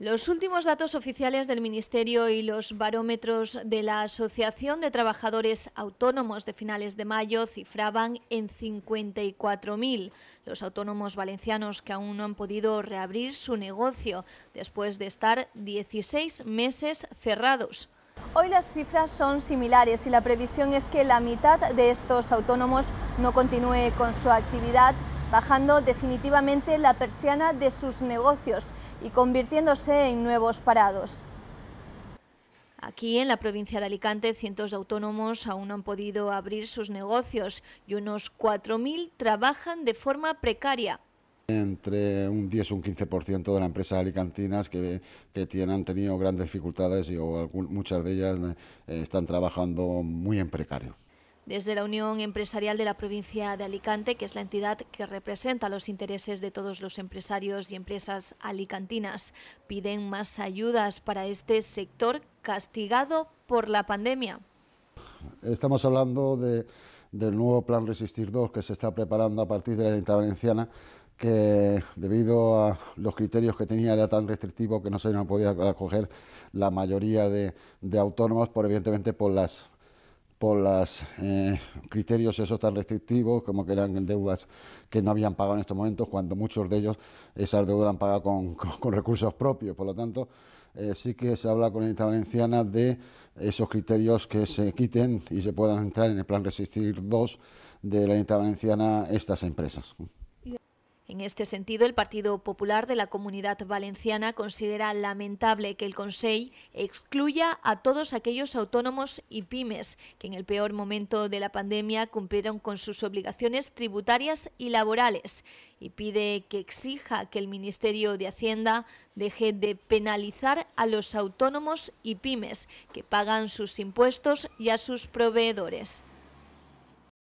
Los últimos datos oficiales del Ministerio y los barómetros de la Asociación de Trabajadores Autónomos de finales de mayo cifraban en 54.000 los autónomos valencianos que aún no han podido reabrir su negocio después de estar 16 meses cerrados. Hoy las cifras son similares y la previsión es que la mitad de estos autónomos no continúe con su actividad bajando definitivamente la persiana de sus negocios y convirtiéndose en nuevos parados. Aquí, en la provincia de Alicante, cientos de autónomos aún no han podido abrir sus negocios y unos 4.000 trabajan de forma precaria. Entre un 10 y un 15% de las empresas alicantinas que, que han tenido grandes dificultades y muchas de ellas eh, están trabajando muy en precario. Desde la Unión Empresarial de la provincia de Alicante, que es la entidad que representa los intereses de todos los empresarios y empresas alicantinas, piden más ayudas para este sector castigado por la pandemia. Estamos hablando del nuevo Plan Resistir 2 que se está preparando a partir de la Junta Valenciana, que debido a los criterios que tenía era tan restrictivo que no se podía acoger la mayoría de, de autónomos, por, evidentemente por las por los eh, criterios esos tan restrictivos, como que eran deudas que no habían pagado en estos momentos, cuando muchos de ellos esas deudas las han pagado con, recursos propios. Por lo tanto, eh, sí que se habla con la Unidad Valenciana de esos criterios que se quiten y se puedan entrar en el Plan Resistir 2 de la Unidad Valenciana estas empresas. En este sentido, el Partido Popular de la Comunidad Valenciana considera lamentable que el Consejo excluya a todos aquellos autónomos y pymes que en el peor momento de la pandemia cumplieron con sus obligaciones tributarias y laborales y pide que exija que el Ministerio de Hacienda deje de penalizar a los autónomos y pymes que pagan sus impuestos y a sus proveedores.